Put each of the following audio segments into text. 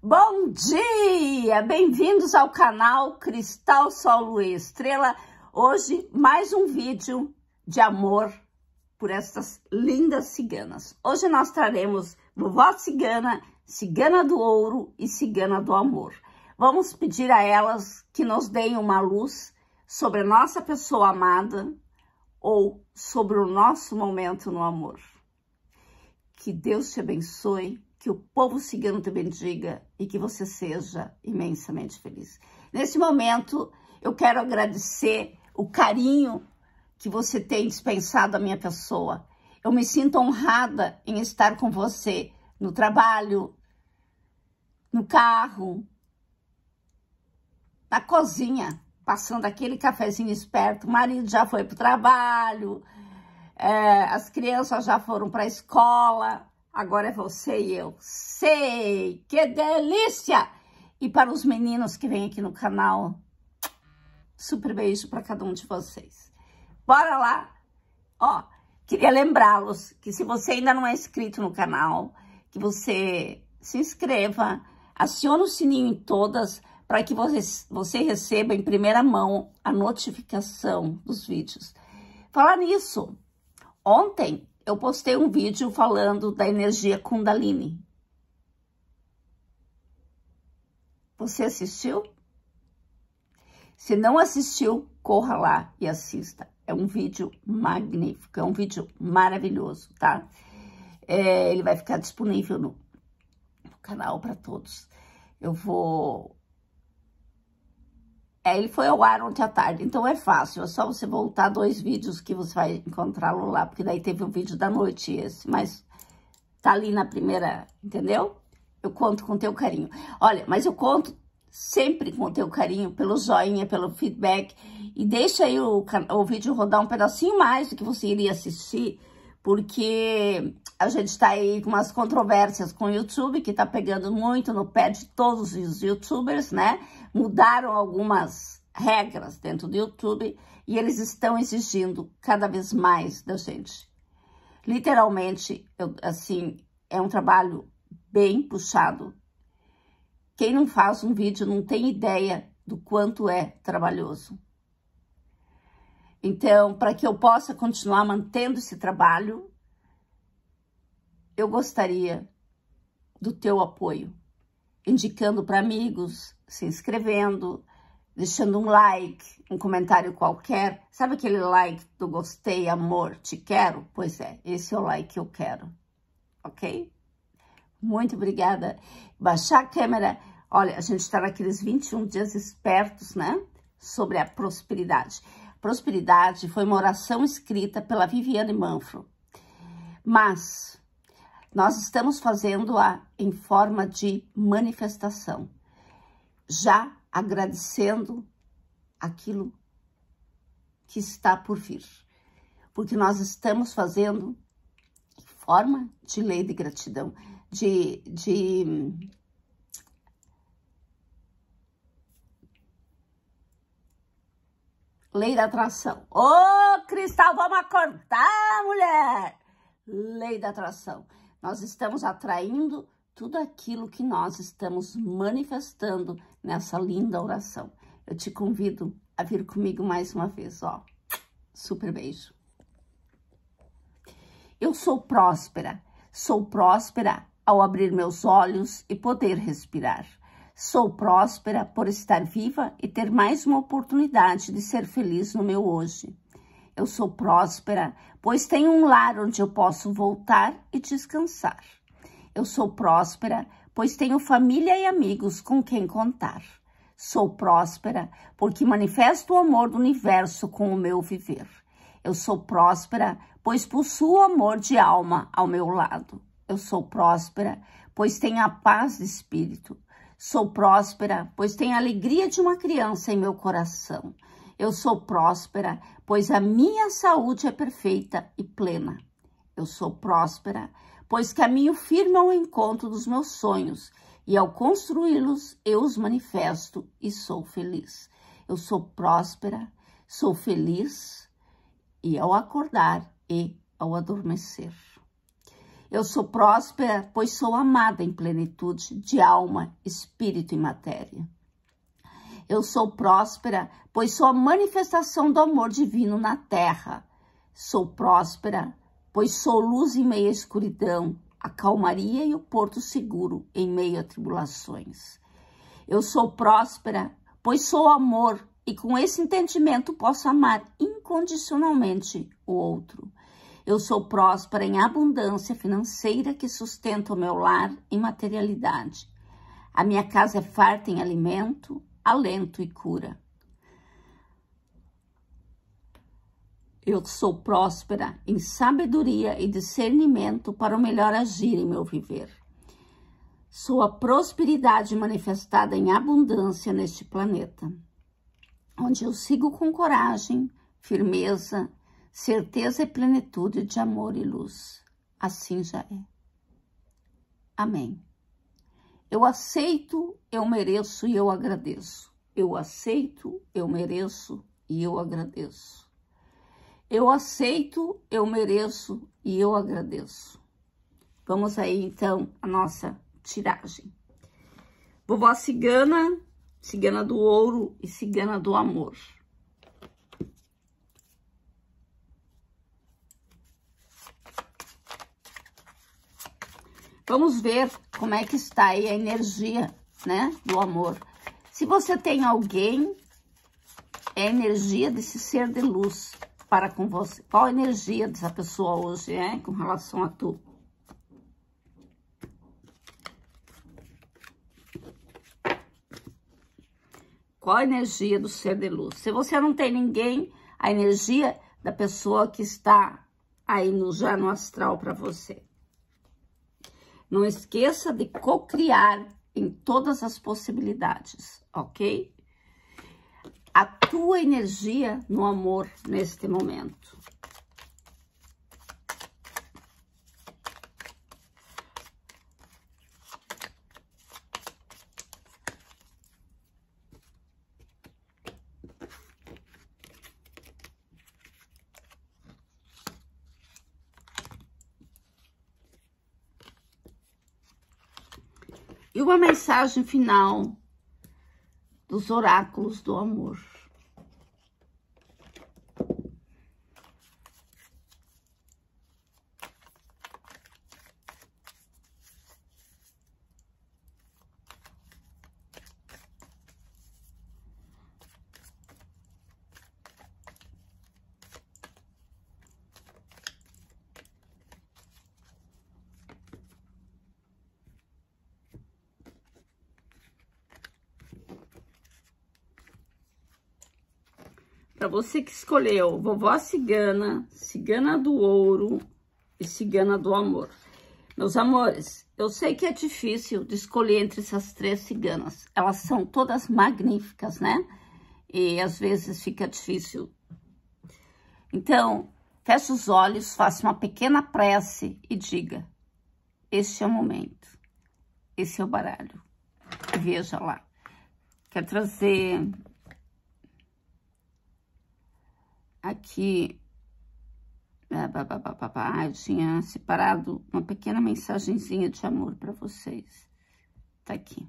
Bom dia! Bem-vindos ao canal Cristal Sol Lua Estrela. Hoje, mais um vídeo de amor por estas lindas ciganas. Hoje nós traremos vovó cigana, cigana do ouro e cigana do amor. Vamos pedir a elas que nos deem uma luz sobre a nossa pessoa amada ou sobre o nosso momento no amor. Que Deus te abençoe que o povo cigano te bendiga e que você seja imensamente feliz. Nesse momento, eu quero agradecer o carinho que você tem dispensado à minha pessoa. Eu me sinto honrada em estar com você no trabalho, no carro, na cozinha, passando aquele cafezinho esperto. O marido já foi para o trabalho, é, as crianças já foram para a escola. Agora é você e eu. Sei! Que delícia! E para os meninos que vêm aqui no canal, super beijo para cada um de vocês. Bora lá! Ó, queria lembrá-los que se você ainda não é inscrito no canal, que você se inscreva, acione o sininho em todas para que você, você receba em primeira mão a notificação dos vídeos. Falar nisso, ontem eu postei um vídeo falando da energia Kundalini. Você assistiu? Se não assistiu, corra lá e assista. É um vídeo magnífico, é um vídeo maravilhoso, tá? É, ele vai ficar disponível no, no canal para todos. Eu vou é, ele foi ao ar ontem à tarde, então é fácil, é só você voltar dois vídeos que você vai encontrá-lo lá, porque daí teve o um vídeo da noite esse, mas tá ali na primeira, entendeu? Eu conto com teu carinho. Olha, mas eu conto sempre com teu carinho, pelo joinha, pelo feedback, e deixa aí o, o vídeo rodar um pedacinho mais do que você iria assistir, porque a gente está aí com umas controvérsias com o YouTube, que está pegando muito no pé de todos os YouTubers, né? Mudaram algumas regras dentro do YouTube e eles estão exigindo cada vez mais da gente. Literalmente, eu, assim, é um trabalho bem puxado. Quem não faz um vídeo não tem ideia do quanto é trabalhoso. Então, para que eu possa continuar mantendo esse trabalho, eu gostaria do teu apoio, indicando para amigos, se inscrevendo, deixando um like, um comentário qualquer. Sabe aquele like do gostei, amor, te quero? Pois é, esse é o like que eu quero, ok? Muito obrigada. Baixar a câmera. Olha, a gente está naqueles 21 dias espertos, né? Sobre a prosperidade. Prosperidade foi uma oração escrita pela Viviane Manfro, mas nós estamos fazendo-a em forma de manifestação, já agradecendo aquilo que está por vir, porque nós estamos fazendo em forma de lei de gratidão, de, de Lei da atração. Ô, Cristal, vamos acordar, mulher! Lei da atração. Nós estamos atraindo tudo aquilo que nós estamos manifestando nessa linda oração. Eu te convido a vir comigo mais uma vez, ó. Super beijo. Eu sou próspera. Sou próspera ao abrir meus olhos e poder respirar. Sou próspera por estar viva e ter mais uma oportunidade de ser feliz no meu hoje. Eu sou próspera, pois tenho um lar onde eu posso voltar e descansar. Eu sou próspera, pois tenho família e amigos com quem contar. Sou próspera, porque manifesto o amor do universo com o meu viver. Eu sou próspera, pois possuo amor de alma ao meu lado. Eu sou próspera, pois tenho a paz de espírito. Sou próspera, pois tenho a alegria de uma criança em meu coração. Eu sou próspera, pois a minha saúde é perfeita e plena. Eu sou próspera, pois caminho firme ao encontro dos meus sonhos e ao construí-los eu os manifesto e sou feliz. Eu sou próspera, sou feliz e ao acordar e ao adormecer. Eu sou próspera, pois sou amada em plenitude de alma, espírito e matéria. Eu sou próspera, pois sou a manifestação do amor divino na terra. Sou próspera, pois sou luz em meio à escuridão, a calmaria e o porto seguro em meio a tribulações. Eu sou próspera, pois sou amor, e com esse entendimento posso amar incondicionalmente o outro. Eu sou próspera em abundância financeira que sustenta o meu lar em materialidade. A minha casa é farta em alimento, alento e cura. Eu sou próspera em sabedoria e discernimento para o melhor agir em meu viver. Sou a prosperidade manifestada em abundância neste planeta, onde eu sigo com coragem, firmeza certeza e plenitude de amor e luz. Assim já é. Amém. Eu aceito, eu mereço e eu agradeço. Eu aceito, eu mereço e eu agradeço. Eu aceito, eu mereço e eu agradeço. Vamos aí então a nossa tiragem. Vovó Cigana, Cigana do Ouro e Cigana do Amor. Vamos ver como é que está aí a energia, né, do amor. Se você tem alguém, é a energia desse ser de luz para com você. Qual a energia dessa pessoa hoje é com relação a tu? Qual a energia do ser de luz? Se você não tem ninguém, a energia da pessoa que está aí no já no astral para você. Não esqueça de cocriar em todas as possibilidades, ok? A tua energia no amor neste momento. mensagem final dos oráculos do amor. Para você que escolheu Vovó Cigana, Cigana do Ouro e Cigana do Amor. Meus amores, eu sei que é difícil de escolher entre essas três ciganas. Elas são todas magníficas, né? E às vezes fica difícil. Então, feche os olhos, faça uma pequena prece e diga. Este é o momento. Esse é o baralho. Veja lá. Quer trazer aqui, né, eu tinha separado uma pequena mensagenzinha de amor para vocês. Tá aqui.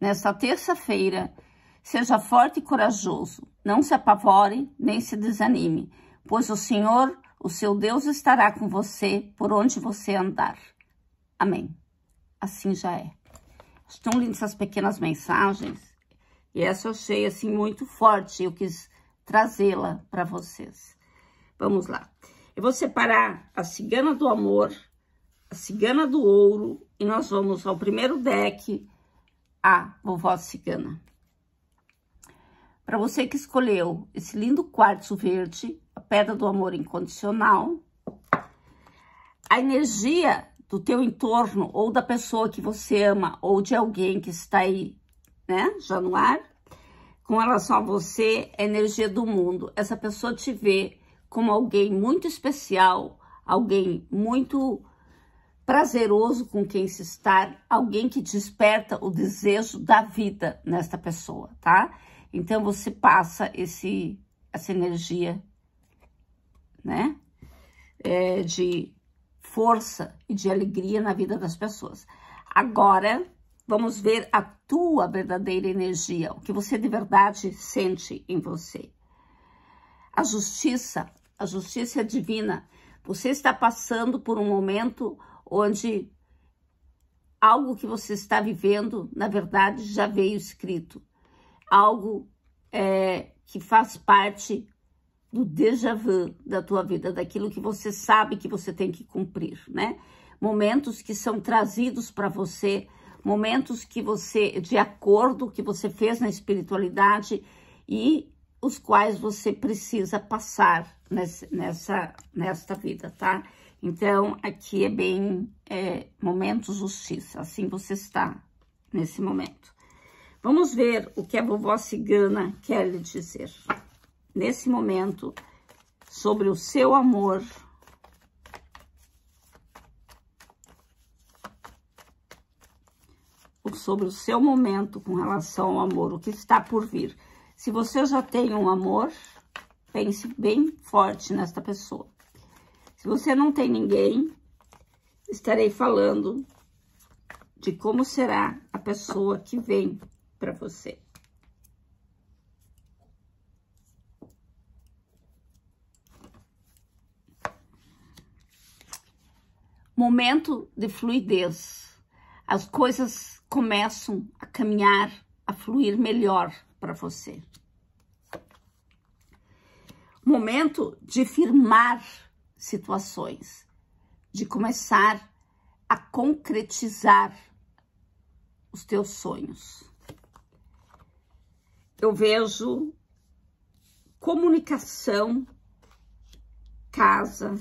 Nesta terça-feira, seja forte e corajoso. Não se apavore nem se desanime, pois o Senhor, o seu Deus, estará com você por onde você andar. Amém. Assim já é. Estão lindas essas pequenas mensagens. E essa eu achei, assim, muito forte. Eu quis trazê-la para vocês. Vamos lá. Eu vou separar a Cigana do Amor, a Cigana do Ouro, e nós vamos ao primeiro deck, a Vovó Cigana. Para você que escolheu esse lindo quartzo verde, a Pedra do Amor Incondicional, a energia do teu entorno, ou da pessoa que você ama, ou de alguém que está aí né? Januário. Com relação a você, é energia do mundo. Essa pessoa te vê como alguém muito especial, alguém muito prazeroso com quem se estar, alguém que desperta o desejo da vida nesta pessoa, tá? Então você passa esse essa energia, né? É, de força e de alegria na vida das pessoas. Agora, Vamos ver a tua verdadeira energia, o que você de verdade sente em você. A justiça, a justiça divina. Você está passando por um momento onde algo que você está vivendo, na verdade, já veio escrito. Algo é, que faz parte do déjà vu da tua vida, daquilo que você sabe que você tem que cumprir, né? Momentos que são trazidos para você momentos que você, de acordo que você fez na espiritualidade e os quais você precisa passar nessa, nesta vida, tá? Então, aqui é bem é, momento justiça, assim você está nesse momento. Vamos ver o que a vovó cigana quer lhe dizer. Nesse momento, sobre o seu amor, sobre o seu momento com relação ao amor, o que está por vir. Se você já tem um amor, pense bem forte nesta pessoa. Se você não tem ninguém, estarei falando de como será a pessoa que vem para você. Momento de fluidez as coisas começam a caminhar, a fluir melhor para você. Momento de firmar situações, de começar a concretizar os teus sonhos. Eu vejo comunicação, casa,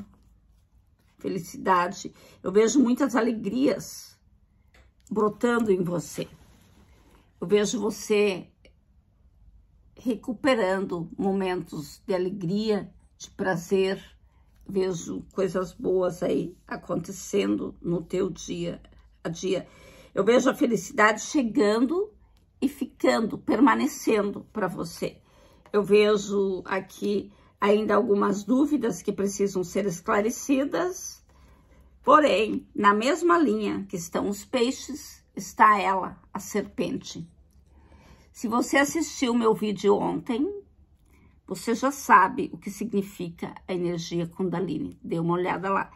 felicidade. Eu vejo muitas alegrias brotando em você. Eu vejo você recuperando momentos de alegria, de prazer. Vejo coisas boas aí acontecendo no teu dia a dia. Eu vejo a felicidade chegando e ficando, permanecendo para você. Eu vejo aqui ainda algumas dúvidas que precisam ser esclarecidas Porém, na mesma linha que estão os peixes, está ela, a serpente. Se você assistiu meu vídeo ontem, você já sabe o que significa a energia Kundalini. Dê uma olhada lá.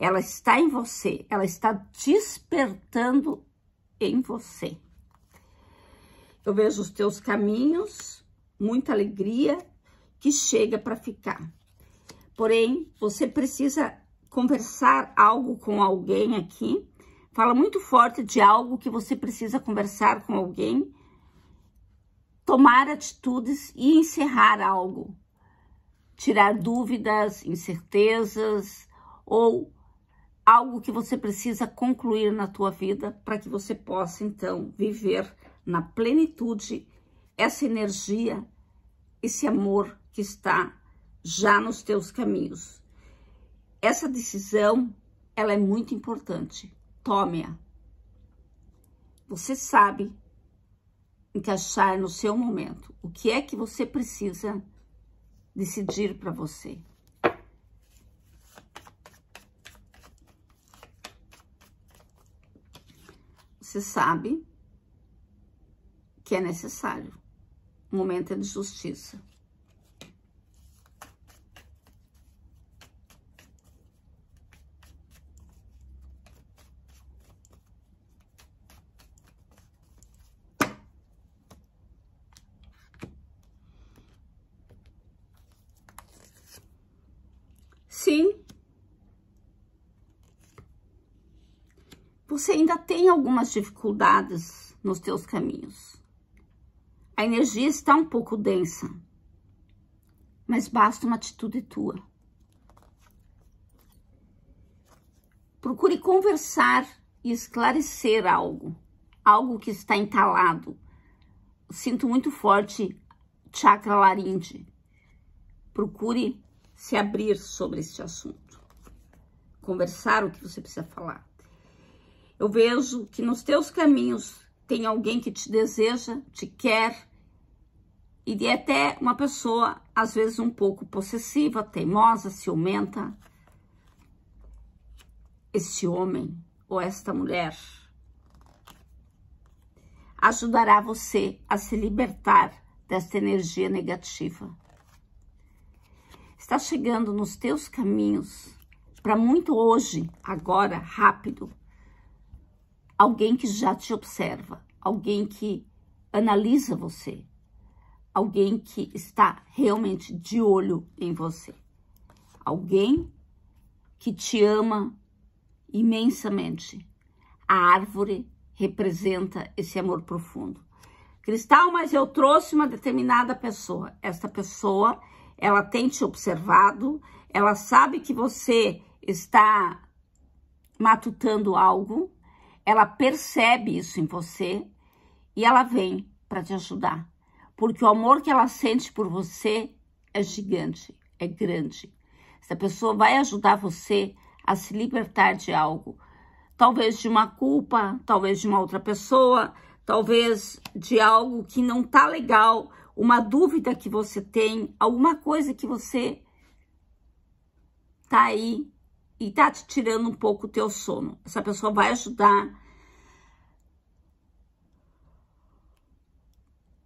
Ela está em você, ela está despertando em você. Eu vejo os teus caminhos, muita alegria que chega para ficar. Porém, você precisa conversar algo com alguém aqui. Fala muito forte de algo que você precisa conversar com alguém. Tomar atitudes e encerrar algo. Tirar dúvidas, incertezas ou algo que você precisa concluir na tua vida para que você possa então viver na plenitude essa energia, esse amor que está já nos teus caminhos essa decisão, ela é muito importante. Tome-a. Você sabe encaixar no seu momento o que é que você precisa decidir para você. Você sabe que é necessário. O momento é de justiça. você ainda tem algumas dificuldades nos teus caminhos. A energia está um pouco densa, mas basta uma atitude tua. Procure conversar e esclarecer algo, algo que está entalado. Sinto muito forte chakra laringe. Procure se abrir sobre este assunto, conversar o que você precisa falar. Eu vejo que nos teus caminhos tem alguém que te deseja, te quer, e de é até uma pessoa, às vezes, um pouco possessiva, teimosa, ciumenta. Este homem ou esta mulher ajudará você a se libertar desta energia negativa. Está chegando nos teus caminhos para muito hoje, agora, rápido, alguém que já te observa, alguém que analisa você, alguém que está realmente de olho em você, alguém que te ama imensamente. A árvore representa esse amor profundo. Cristal, mas eu trouxe uma determinada pessoa. Esta pessoa, ela tem te observado, ela sabe que você está matutando algo, ela percebe isso em você e ela vem para te ajudar. Porque o amor que ela sente por você é gigante, é grande. Essa pessoa vai ajudar você a se libertar de algo, talvez de uma culpa, talvez de uma outra pessoa, talvez de algo que não tá legal, uma dúvida que você tem, alguma coisa que você tá aí e tá te tirando um pouco o teu sono. Essa pessoa vai ajudar.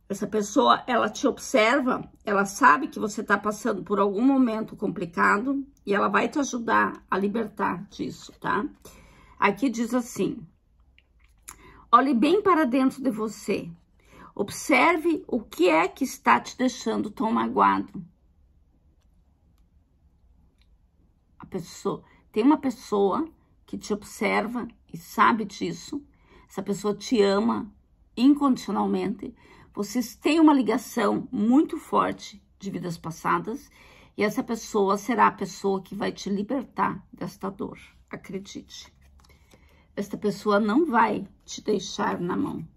Essa pessoa, ela te observa, ela sabe que você tá passando por algum momento complicado e ela vai te ajudar a libertar disso, tá? Aqui diz assim: Olhe bem para dentro de você. Observe o que é que está te deixando tão magoado. A pessoa tem uma pessoa que te observa e sabe disso, essa pessoa te ama incondicionalmente, vocês têm uma ligação muito forte de vidas passadas e essa pessoa será a pessoa que vai te libertar desta dor, acredite. Esta pessoa não vai te deixar na mão.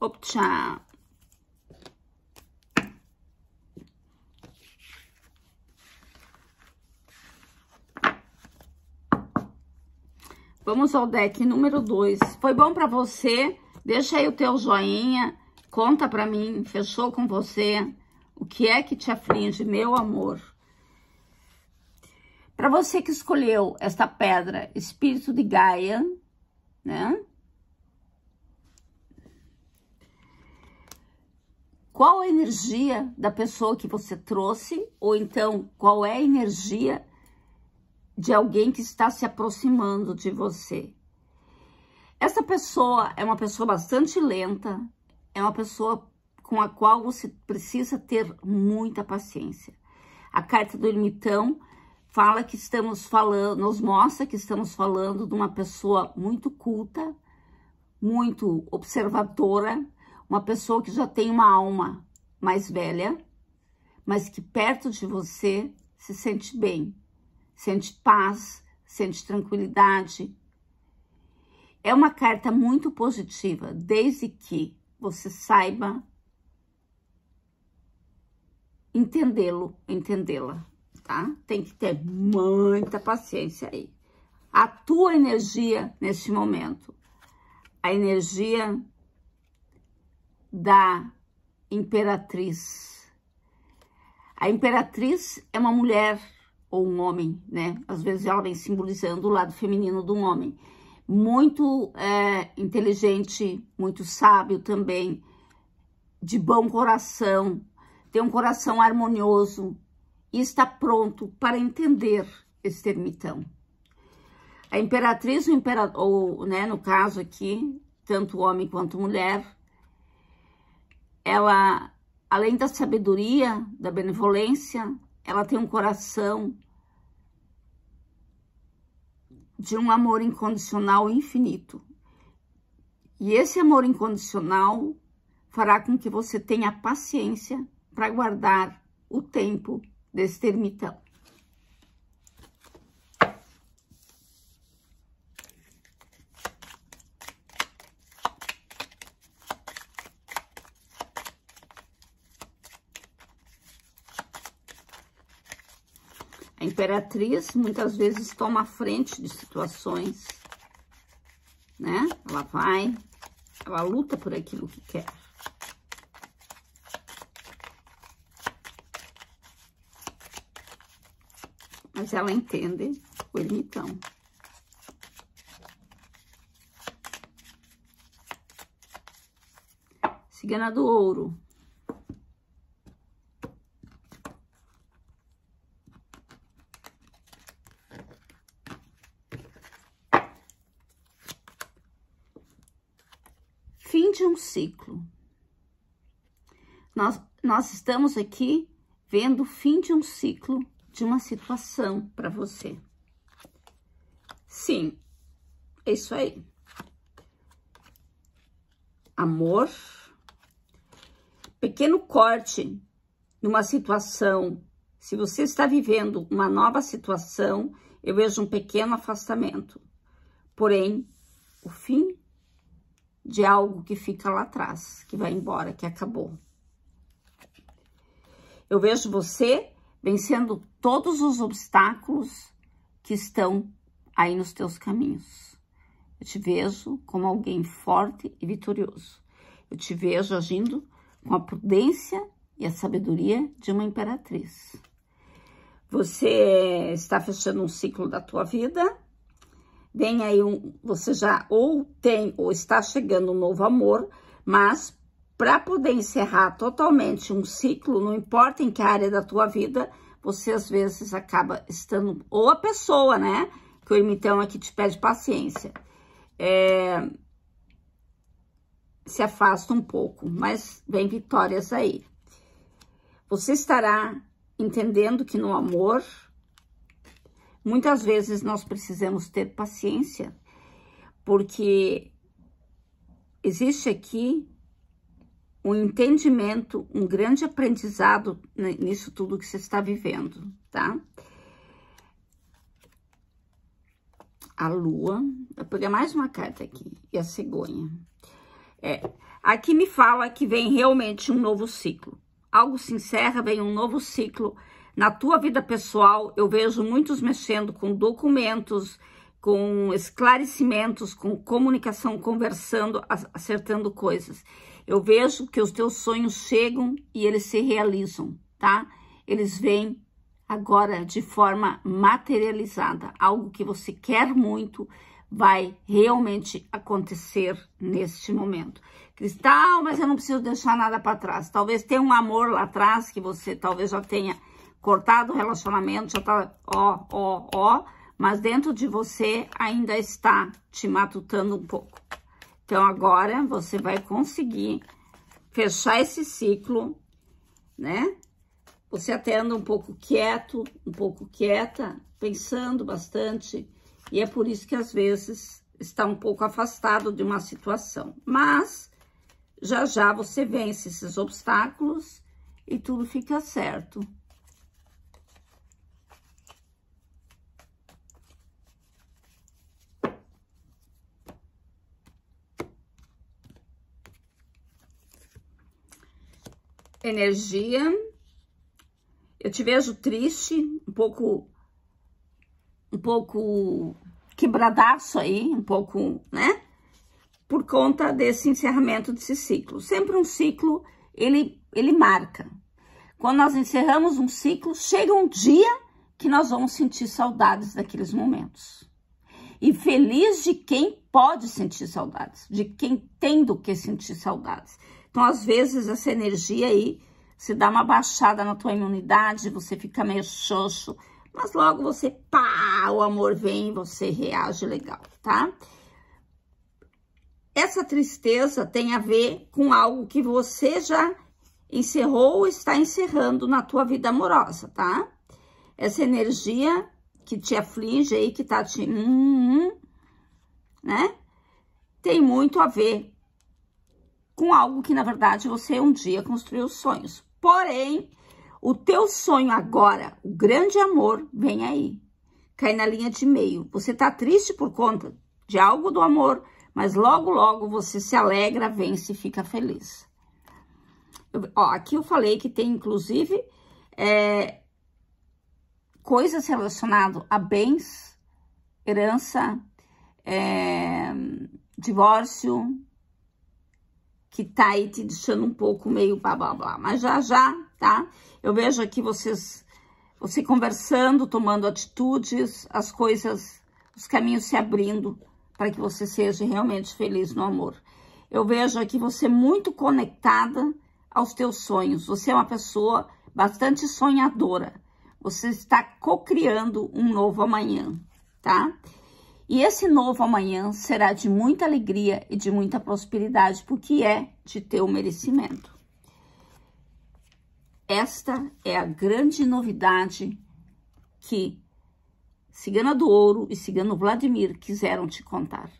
Opcha, Vamos ao deck número 2. Foi bom para você? Deixa aí o teu joinha, conta para mim, fechou com você? O que é que te aflige, meu amor? Para você que escolheu esta pedra, espírito de Gaia, né? Qual a energia da pessoa que você trouxe? Ou então, qual é a energia de alguém que está se aproximando de você. Essa pessoa é uma pessoa bastante lenta, é uma pessoa com a qual você precisa ter muita paciência. A carta do ermitão fala que estamos falando, nos mostra que estamos falando de uma pessoa muito culta, muito observadora, uma pessoa que já tem uma alma mais velha, mas que perto de você se sente bem, sentes paz, sentes tranquilidade. É uma carta muito positiva, desde que você saiba entendê-lo, entendê-la, tá? Tem que ter muita paciência aí. A tua energia neste momento, a energia da imperatriz. A imperatriz é uma mulher ou um homem, né? Às vezes ela vem simbolizando o lado feminino de um homem. Muito é, inteligente, muito sábio também, de bom coração, tem um coração harmonioso e está pronto para entender esse termitão. A imperatriz, o imperador, ou, né, no caso aqui, tanto homem quanto mulher, ela, além da sabedoria, da benevolência, ela tem um coração de um amor incondicional infinito. E esse amor incondicional fará com que você tenha paciência para guardar o tempo desse termitão. imperatriz muitas vezes toma frente de situações, né? Ela vai, ela luta por aquilo que quer. Mas ela entende o ermitão. Cigana do Ouro. ciclo. Nós, nós estamos aqui vendo o fim de um ciclo, de uma situação para você. Sim, é isso aí. Amor, pequeno corte numa situação. Se você está vivendo uma nova situação, eu vejo um pequeno afastamento. Porém, o fim de algo que fica lá atrás, que vai embora, que acabou. Eu vejo você vencendo todos os obstáculos que estão aí nos teus caminhos. Eu te vejo como alguém forte e vitorioso. Eu te vejo agindo com a prudência e a sabedoria de uma imperatriz. Você eh, está fechando um ciclo da tua vida vem aí um, você já ou tem ou está chegando um novo amor, mas para poder encerrar totalmente um ciclo, não importa em que área da tua vida, você às vezes acaba estando ou a pessoa, né? Que o ermitão aqui é te pede paciência. É, se afasta um pouco, mas vem vitórias aí. Você estará entendendo que no amor Muitas vezes nós precisamos ter paciência, porque existe aqui um entendimento, um grande aprendizado nisso tudo que você está vivendo, tá? A lua, vou pegar mais uma carta aqui, e a cegonha. É, aqui me fala que vem realmente um novo ciclo. Algo se encerra, vem um novo ciclo na tua vida pessoal, eu vejo muitos mexendo com documentos, com esclarecimentos, com comunicação, conversando, acertando coisas. Eu vejo que os teus sonhos chegam e eles se realizam, tá? Eles vêm agora de forma materializada. Algo que você quer muito vai realmente acontecer neste momento. Cristal, mas eu não preciso deixar nada para trás. Talvez tenha um amor lá atrás que você talvez já tenha cortado o relacionamento, já tá ó, ó, ó, mas dentro de você ainda está te matutando um pouco. Então, agora você vai conseguir fechar esse ciclo, né? Você até anda um pouco quieto, um pouco quieta, pensando bastante, e é por isso que às vezes está um pouco afastado de uma situação. Mas já já você vence esses obstáculos e tudo fica certo. energia. Eu te vejo triste, um pouco, um pouco quebradaço aí, um pouco, né? Por conta desse encerramento desse ciclo. Sempre um ciclo, ele, ele marca. Quando nós encerramos um ciclo, chega um dia que nós vamos sentir saudades daqueles momentos. E feliz de quem pode sentir saudades, de quem tem do que sentir saudades. Então, às vezes, essa energia aí, se dá uma baixada na tua imunidade, você fica meio xoxo, mas logo você, pá, o amor vem e você reage legal, tá? Essa tristeza tem a ver com algo que você já encerrou ou está encerrando na tua vida amorosa, tá? Essa energia que te aflige aí, que tá te... Hum, hum, né? Tem muito a ver com algo que, na verdade, você um dia construiu sonhos. Porém, o teu sonho agora, o grande amor, vem aí. Cai na linha de meio. Você tá triste por conta de algo do amor, mas logo, logo você se alegra, vence e fica feliz. Eu, ó, aqui eu falei que tem, inclusive, é, coisas relacionadas a bens, herança, é, divórcio, que tá aí te deixando um pouco meio blá blá blá. Mas já já, tá? Eu vejo aqui vocês, você conversando, tomando atitudes, as coisas, os caminhos se abrindo para que você seja realmente feliz no amor. Eu vejo aqui você muito conectada aos teus sonhos. Você é uma pessoa bastante sonhadora. Você está co-criando um novo amanhã, tá? E esse novo amanhã será de muita alegria e de muita prosperidade, porque é de teu merecimento. Esta é a grande novidade que Cigana do Ouro e Cigano Vladimir quiseram te contar.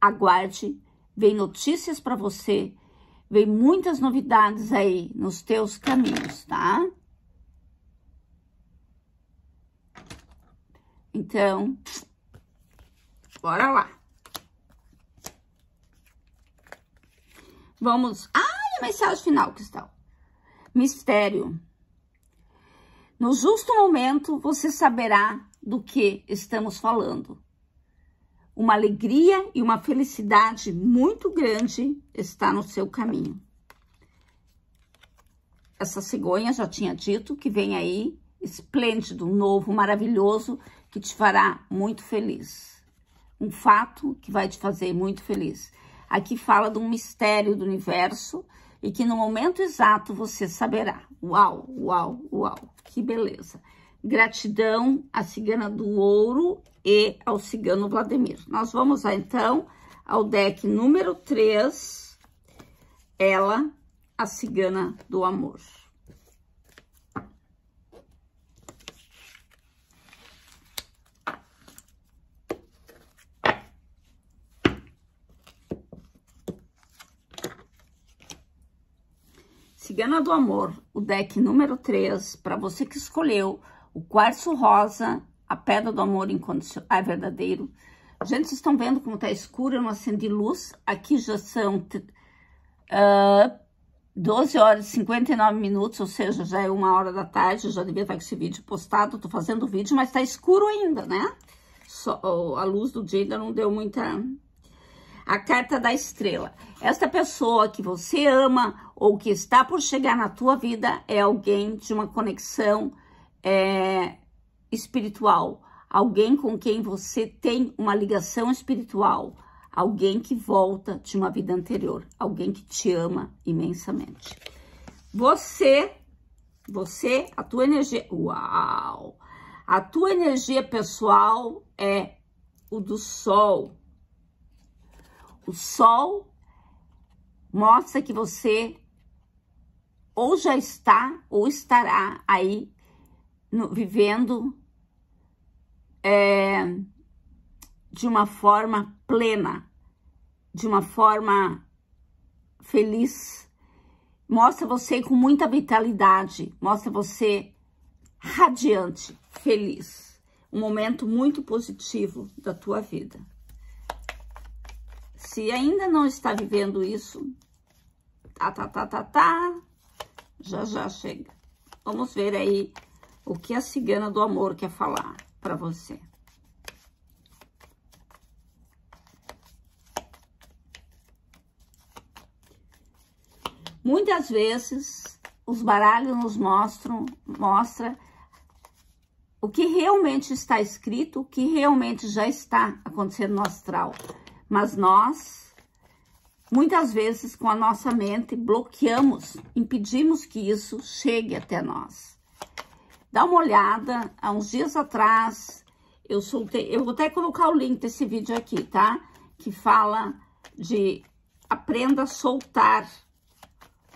Aguarde, vem notícias para você, vem muitas novidades aí nos teus caminhos, tá? Então, Bora lá. Vamos... Ai, a é mensagem final, Cristal. Mistério. No justo momento, você saberá do que estamos falando. Uma alegria e uma felicidade muito grande está no seu caminho. Essa cegonha já tinha dito que vem aí esplêndido, novo, maravilhoso, que te fará muito feliz um fato que vai te fazer muito feliz. Aqui fala de um mistério do universo e que no momento exato você saberá. Uau, uau, uau, que beleza. Gratidão à cigana do ouro e ao cigano Vladimir. Nós vamos lá, então, ao deck número 3, ela, a cigana do amor. Cigana do Amor, o deck número 3, para você que escolheu o quartzo rosa, a pedra do amor incondicional, ah, é verdadeiro. Gente, vocês estão vendo como tá escuro, eu não acendi luz. Aqui já são uh, ah, 12 horas e 59 minutos, ou seja, já é uma hora da tarde, já devia estar tá com esse vídeo postado, tô fazendo o vídeo, mas tá escuro ainda, né? Só, a luz do dia ainda não deu muita a carta da estrela. Esta pessoa que você ama ou que está por chegar na tua vida é alguém de uma conexão é, espiritual, alguém com quem você tem uma ligação espiritual, alguém que volta de uma vida anterior, alguém que te ama imensamente. Você, você, a tua energia, uau! A tua energia pessoal é o do sol. O sol mostra que você ou já está ou estará aí no, vivendo é, de uma forma plena, de uma forma feliz. Mostra você com muita vitalidade, mostra você radiante, feliz. Um momento muito positivo da tua vida. Se ainda não está vivendo isso, tá, tá, tá, tá, tá, já, já chega. Vamos ver aí o que a cigana do amor quer falar para você. Muitas vezes os baralhos nos mostram, mostra o que realmente está escrito, o que realmente já está acontecendo no astral. Mas nós, muitas vezes, com a nossa mente, bloqueamos, impedimos que isso chegue até nós. Dá uma olhada, há uns dias atrás, eu soltei, eu vou até colocar o link desse vídeo aqui, tá? Que fala de aprenda a soltar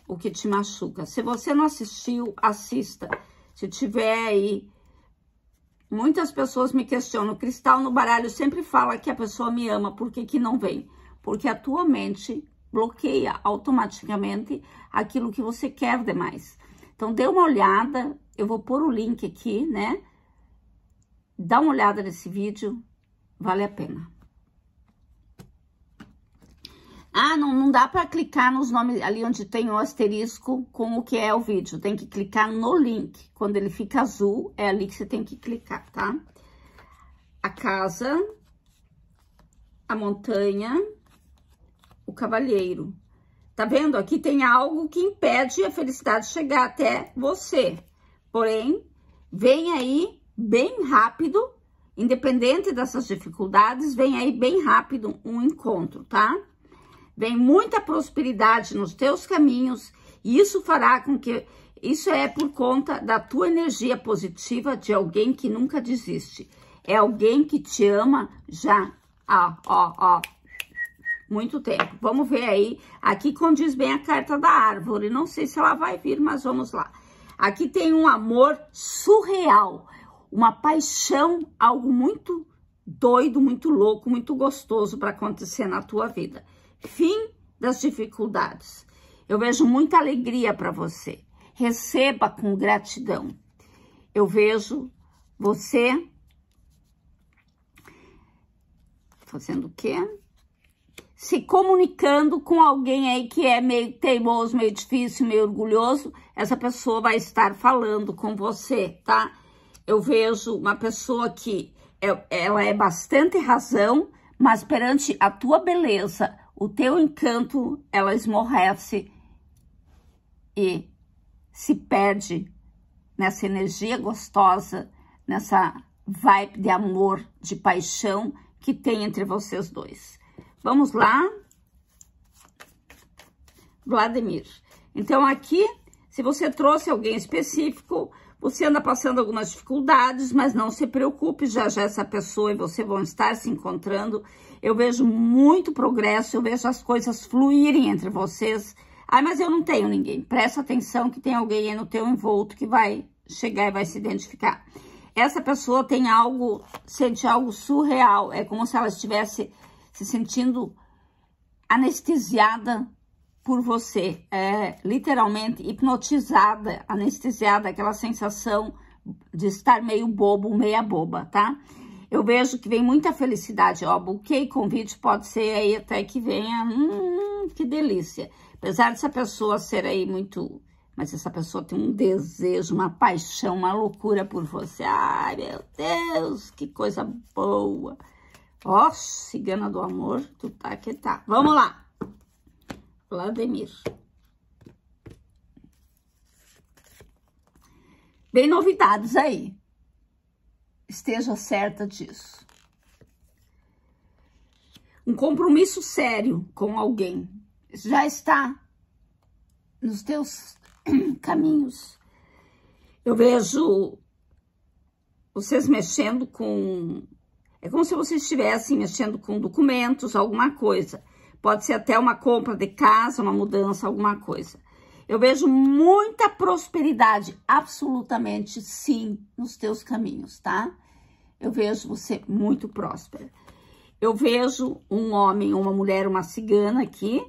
o que te machuca. Se você não assistiu, assista. Se tiver aí Muitas pessoas me questionam, Cristal no baralho sempre fala que a pessoa me ama, por que, que não vem? Porque a tua mente bloqueia automaticamente aquilo que você quer demais. Então, dê uma olhada, eu vou pôr o link aqui, né? Dá uma olhada nesse vídeo, vale a pena. Ah, não, não dá para clicar nos nomes ali onde tem o asterisco com o que é o vídeo. Tem que clicar no link. Quando ele fica azul, é ali que você tem que clicar, tá? A casa, a montanha, o cavalheiro. Tá vendo? Aqui tem algo que impede a felicidade chegar até você. Porém, vem aí bem rápido, independente dessas dificuldades, vem aí bem rápido um encontro, tá? Vem muita prosperidade nos teus caminhos e isso fará com que isso é por conta da tua energia positiva de alguém que nunca desiste. É alguém que te ama já há, ó, ó, muito tempo. Vamos ver aí. Aqui condiz bem a carta da árvore. Não sei se ela vai vir, mas vamos lá. Aqui tem um amor surreal, uma paixão, algo muito doido, muito louco, muito gostoso para acontecer na tua vida. Fim das dificuldades. Eu vejo muita alegria para você. Receba com gratidão. Eu vejo você fazendo o quê? Se comunicando com alguém aí que é meio teimoso, meio difícil, meio orgulhoso, essa pessoa vai estar falando com você, tá? Eu vejo uma pessoa que é, ela é bastante razão, mas perante a tua beleza, o teu encanto ela esmorrece e se perde nessa energia gostosa, nessa vibe de amor, de paixão que tem entre vocês dois. Vamos lá? Vladimir. Então, aqui, se você trouxe alguém específico, você anda passando algumas dificuldades, mas não se preocupe, já já essa pessoa e você vão estar se encontrando. Eu vejo muito progresso, eu vejo as coisas fluírem entre vocês. Ah, mas eu não tenho ninguém. Presta atenção que tem alguém aí no teu envolto que vai chegar e vai se identificar. Essa pessoa tem algo, sente algo surreal. É como se ela estivesse se sentindo anestesiada por você é literalmente hipnotizada, anestesiada, aquela sensação de estar meio bobo, meia boba, tá? Eu vejo que vem muita felicidade, ó, buquê e convite pode ser aí até que venha, hum, que delícia. Apesar dessa pessoa ser aí muito, mas essa pessoa tem um desejo, uma paixão, uma loucura por você. Ai, meu Deus, que coisa boa. Ó, cigana do amor, tu tá que tá. Vamos lá. Vladimir. bem novidades aí. Esteja certa disso. Um compromisso sério com alguém já está nos teus caminhos. Eu vejo vocês mexendo com. É como se vocês estivessem mexendo com documentos, alguma coisa. Pode ser até uma compra de casa, uma mudança, alguma coisa. Eu vejo muita prosperidade, absolutamente sim, nos teus caminhos, tá? Eu vejo você muito próspera. Eu vejo um homem, uma mulher, uma cigana aqui,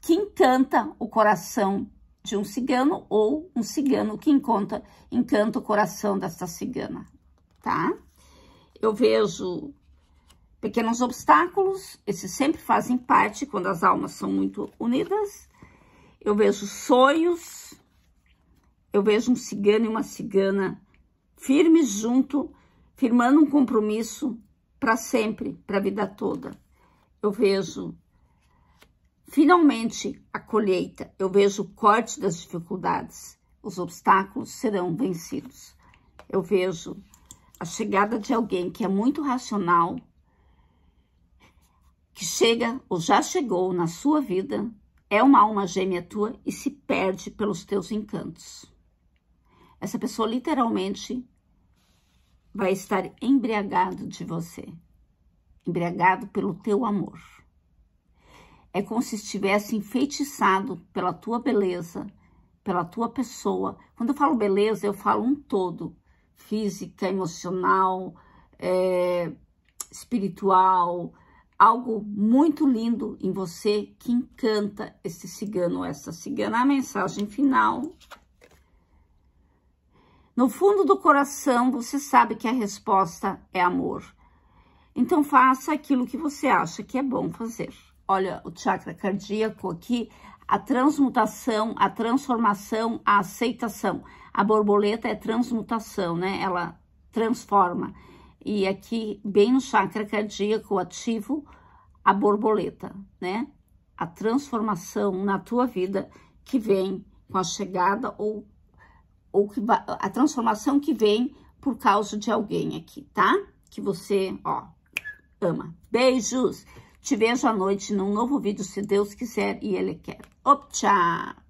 que encanta o coração de um cigano ou um cigano que encanta, encanta o coração desta cigana, tá? Eu vejo Pequenos obstáculos, esses sempre fazem parte quando as almas são muito unidas. Eu vejo sonhos, eu vejo um cigano e uma cigana firmes junto, firmando um compromisso para sempre, para a vida toda. Eu vejo finalmente a colheita, eu vejo o corte das dificuldades, os obstáculos serão vencidos. Eu vejo a chegada de alguém que é muito racional, que chega ou já chegou na sua vida é uma alma gêmea tua e se perde pelos teus encantos. Essa pessoa literalmente vai estar embriagado de você, embriagado pelo teu amor. É como se estivesse enfeitiçado pela tua beleza, pela tua pessoa. Quando eu falo beleza, eu falo um todo, física, emocional, é, espiritual, algo muito lindo em você que encanta esse cigano ou essa cigana. A mensagem final. No fundo do coração, você sabe que a resposta é amor. Então, faça aquilo que você acha que é bom fazer. Olha, o chakra cardíaco aqui, a transmutação, a transformação, a aceitação. A borboleta é transmutação, né? Ela transforma e aqui bem no chakra cardíaco ativo, a borboleta, né? A transformação na tua vida que vem com a chegada ou, ou que, a transformação que vem por causa de alguém aqui, tá? Que você, ó, ama. Beijos! Te vejo à noite num novo vídeo, se Deus quiser e Ele quer. Op, tchau!